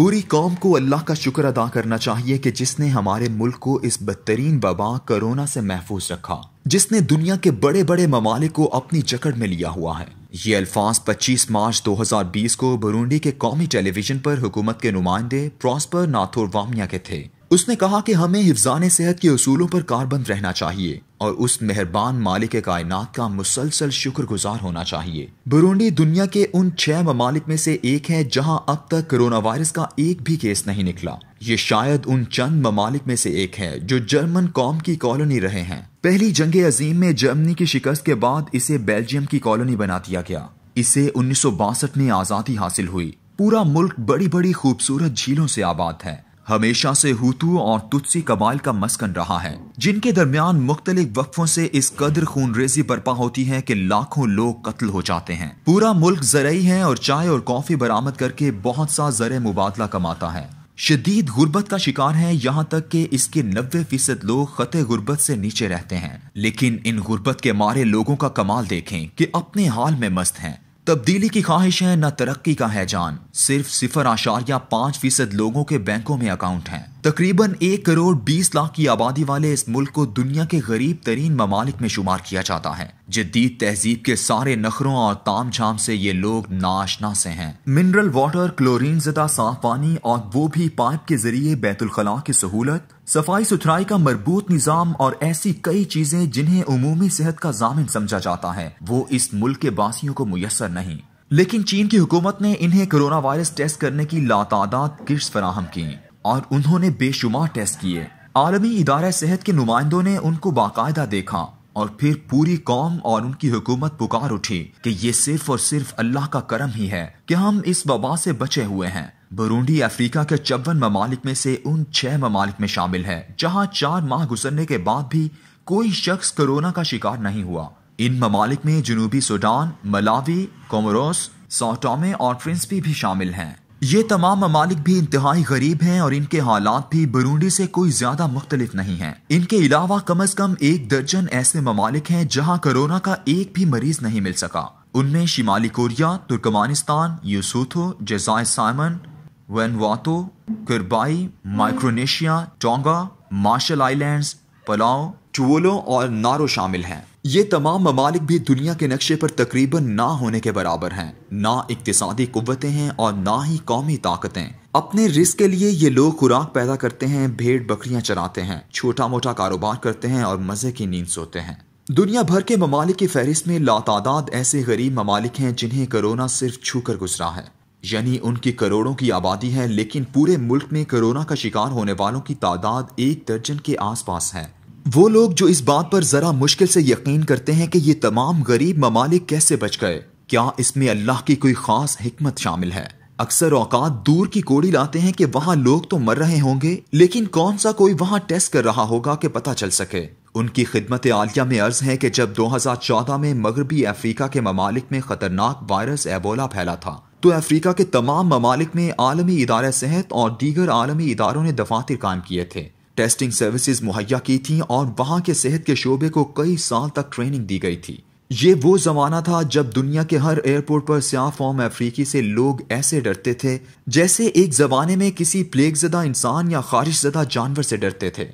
पूरी कौम को अल्लाह का शुक्र अदा करना चाहिए कि जिसने हमारे मुल्क को इस बदतरीन वबा कोरोना से महफूज रखा जिसने दुनिया के बड़े बड़े ममालिक को अपनी जकड़ में लिया हुआ है ये अल्फाज 25 मार्च 2020 को बुरुंडी के कौमी टेलीविजन पर हुकूमत के नुमाइंदे प्रॉस्पर नाथोर वामिया के थे उसने कहा कि हमें हिफजान सेहत के असूलों पर कारबंद रहना चाहिए और उस मेहरबान मालिक कायनात का मुसलसल शुक्रगुजार होना चाहिए बुरुंडी दुनिया के उन छह ममालिक में से एक है जहां अब तक कोरोना वायरस का एक भी केस नहीं निकला ये शायद उन चंद ममालिक में से एक है जो जर्मन कॉम की कॉलोनी रहे हैं पहली जंग अजीम में जर्मनी की शिकस्त के बाद इसे बेल्जियम की कॉलोनी बना दिया गया इसे उन्नीस में आजादी हासिल हुई पूरा मुल्क बड़ी बड़ी खूबसूरत झीलों से आबाद है हमेशा से हुतू और तुत्सी कबाइल का मस्कन रहा है जिनके दरमियान मुख्तलिफ वक्फों से इस कदर खून रेजी बर्पा होती है कि लाखों लोग कत्ल हो जाते हैं पूरा मुल्क जरअी है और चाय और कॉफी बरामद करके बहुत सा जर मुबादला कमाता है शदीद गुर्बत का शिकार है यहाँ तक कि इसके नब्बे फीसद लोग खत गुर्बत से नीचे रहते हैं लेकिन इन गुर्बत के मारे लोगों का कमाल देखें कि अपने हाल में मस्त हैं तब्दीली की ख्वाहिश है न तरक्की का है जान सिर्फ सिफर आशारिया पांच फीसद लोगों के बैंकों में अकाउंट हैं तकरीबन एक करोड़ बीस लाख की आबादी वाले इस मुल्क को दुनिया के गरीब तरीन ममालिक में शुमार किया जाता है जदीद तहजीब के सारे नखरों और ताम झाम से ये लोग नाशना से हैं मिनरल वाटर क्लोरीन जदा साफ पानी और वो भी पाइप के जरिए बैतुलखला की सहूलत सफाई सुथराई का मरबूत निज़ाम और ऐसी कई चीजें जिन्हें अमूमी सेहत का जामिन समझा जाता है वो इस मुल्क के बासियों को मुयसर नहीं लेकिन चीन की हुकूमत ने इन्हें कोरोना वायरस टेस्ट करने की लातादात किट्स फराहम की और उन्होंने बेशुमार टेस्ट किए आलमी इदारा सेहत के नुमाइंदों ने उनको बाकायदा देखा और फिर पूरी कौम और उनकी हुकूमत पुकार उठी कि ये सिर्फ और सिर्फ अल्लाह का करम ही है कि हम इस वबा से बचे हुए हैं बरूंडी अफ्रीका के चौवन ममालिक में से उन छह ममालिक में शामिल है जहां चार माह गुजरने के बाद भी कोई शख्स कोरोना का शिकार नहीं हुआ इन ममालिक में जनूबी सूडान मलावी कोमरोस सोटोमे और प्रिंसपी भी शामिल हैं ये तमाम ममालिक भी इंतहाई गरीब हैं और इनके हालात भी बरूंडी से कोई ज्यादा मुख्तलिफ नहीं है इनके अलावा कम अज कम एक दर्जन ऐसे ममालिक हैं जहाँ कोरोना का एक भी मरीज नहीं मिल सका उनमें शिमाली कोरिया तुर्कमानिस्तान यूसूथो जजाय साइमन Vanuatu Kiribati Micronesia Tonga Marshall island Palau Tuvalu और नारो शामिल हैं ये तमाम ममालिक भी दुनिया के नक्शे पर तकरीबन ना होने के बराबर हैं ना इकतदी कुतें हैं और ना ही कौमी ताकतें अपने रिस्क के लिए ये लोग खुराक पैदा करते हैं भेड़ बकरियां चराते हैं छोटा मोटा कारोबार करते हैं और मज़े की नींद सोते हैं दुनिया भर के ममालिक की फहरिस्त में लातादाद ऐसे गरीब ममालिक हैं जिन्हें कोरोना सिर्फ छू गुजरा है यानी उनकी करोड़ों की आबादी है लेकिन पूरे मुल्क में कोरोना का शिकार होने वालों की तादाद एक दर्जन के आसपास है वो लोग जो इस बात पर जरा मुश्किल से यकीन करते हैं कि ये तमाम गरीब ममालिक कैसे बच गए क्या इसमें अल्लाह की कोई खास हिकमत शामिल है अक्सर औकात दूर की कोड़ी लाते हैं कि वहाँ लोग तो मर रहे होंगे लेकिन कौन सा कोई वहाँ टेस्ट कर रहा होगा कि पता चल सके उनकी खिदमत आलिया में अर्ज है कि जब 2014 में मगरबी अफ्रीका के ममालिक में खतरनाक वायरस एबोला फैला था तो अफ्रीका के तमाम ममालिक में आलमी इदारे सेहत और दीगर आलमी इदारों ने दफातर कायम किए थे टेस्टिंग सर्विसेज मुहैया की थी और वहां के सेहत के शोबे को कई साल तक ट्रेनिंग दी गई थी ये वो ज़माना था जब दुनिया के हर एयरपोर्ट पर स्याह फॉर्म अफ्रीकी से लोग ऐसे डरते थे जैसे एक ज़माने में किसी प्लेग ज़दा इंसान या खारिश ज़दा जानवर से डरते थे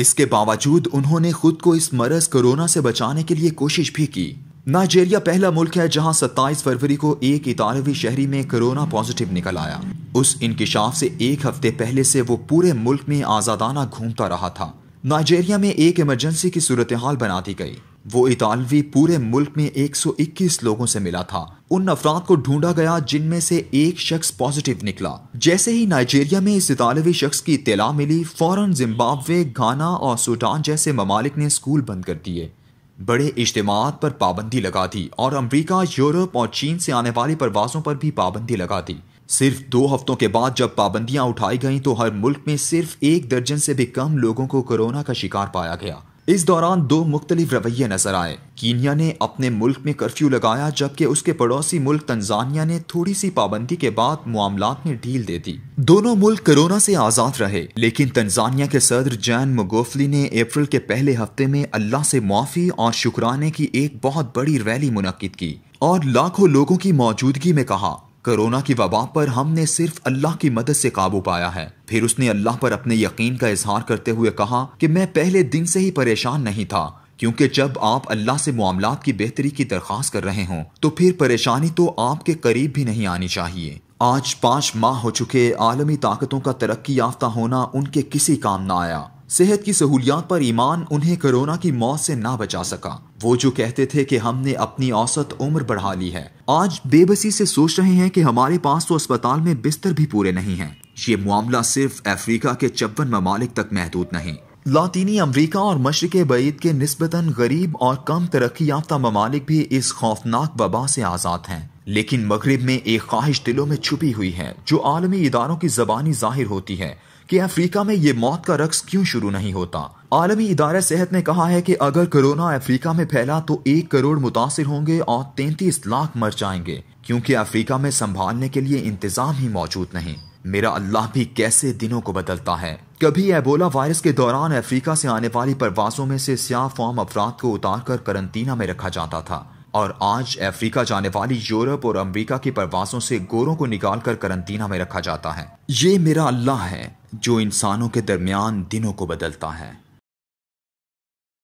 इसके बावजूद उन्होंने खुद को इस मरज कोरोना से बचाने के लिए कोशिश भी की नाइजेरिया पहला मुल्क है जहां 27 फरवरी को एक इतारवी शहरी में कोरोना पॉजिटिव निकल आया उस इंकशाफ से एक हफ्ते पहले से वो पूरे मुल्क में आज़ादाना घूमता रहा था नाइजेरिया में एक इमरजेंसी की सूरत हाल बना दी गई वो इतालवी पूरे मुल्क में 121 लोगों से मिला था उन अफराद को ढूंढा गया जिनमें से एक शख्स पॉजिटिव निकला जैसे ही नाइजेरिया में इस इतालवी शख्स की इतला मिली फौरन जिम्बाब्वे घाना और सूडान जैसे ममालिक ने स्कूल बंद कर दिए बड़े इज्तमात पर पाबंदी लगा दी और अमरीका यूरोप और चीन से आने वाले परवासों पर भी पाबंदी लगा दी सिर्फ दो हफ्तों के बाद जब पाबंदियां उठाई गईं तो हर मुल्क में सिर्फ एक दर्जन से भी कम लोगों को कोरोना का शिकार पाया गया इस दौरान दो मुख्तलिफ रवैये नजर आए कीनिया ने अपने मुल्क में कर्फ्यू लगाया जबकि उसके पड़ोसी मुल्क तंजानिया ने थोड़ी सी पाबंदी के बाद मामला में ढील दे दी दोनों मुल्क कोरोना से आजाद रहे लेकिन तंजानिया के सदर जैन मोगोफली ने अप्रैल के पहले हफ्ते में अल्लाह से माफी और शुक्राने की एक बहुत बड़ी रैली मुनद की और लाखों लोगों की मौजूदगी में कहा कोरोना की वबा पर हमने सिर्फ अल्लाह की मदद से काबू पाया है फिर उसने अल्लाह पर अपने यकीन का इजहार करते हुए कहा कि मैं पहले दिन से ही परेशान नहीं था क्योंकि जब आप अल्लाह से मामला की बेहतरी की दरख्वास्त कर रहे हों तो फिर परेशानी तो आपके करीब भी नहीं आनी चाहिए आज पाँच माह हो चुके आलमी ताकतों का तरक्की याफ्ता होना उनके किसी काम न आया सेहत की सहूलियात पर ईमान उन्हें कोरोना की मौत से ना बचा सका वो जो कहते थे कि हमने अपनी औसत उम्र बढ़ा ली है आज बेबसी से सोच रहे हैं कि हमारे पास तो अस्पताल में बिस्तर भी पूरे नहीं हैं ये मामला सिर्फ अफ्रीका के चौवन ममालिक तक महदूद नहीं लातीनी अमरीका और मशरक़ बैत के नस्बता गरीब और कम तरक्की याफ्ता ममालिक भी इस खौफनाक वबा से आज़ाद हैं लेकिन मगरब में एक ख्वाहिश दिलों में छुपी हुई है जो आलमी इदारों की जबानी जाहिर होती है कि अफ्रीका में ये मौत का रक्स क्यों शुरू नहीं होता आलमी इदार सेहत ने कहा है कि अगर कोरोना अफ्रीका में फैला तो एक करोड़ मुतासर होंगे और तैंतीस लाख मर जाएंगे क्योंकि अफ्रीका में संभालने के लिए इंतजाम ही मौजूद नहीं मेरा अल्लाह भी कैसे दिनों को बदलता है कभी एबोला वायरस के दौरान अफ्रीका से आने वाली प्रवासों में से स्या फॉर्म अफराद को उतार कर करंतना में रखा जाता था और आज अफ्रीका जाने वाली यूरोप और अमरीका की प्रवासों से गोरों को निकाल कर करंतना में रखा जाता है ये मेरा अल्लाह है जो इंसानों के दरमियान दिनों को बदलता है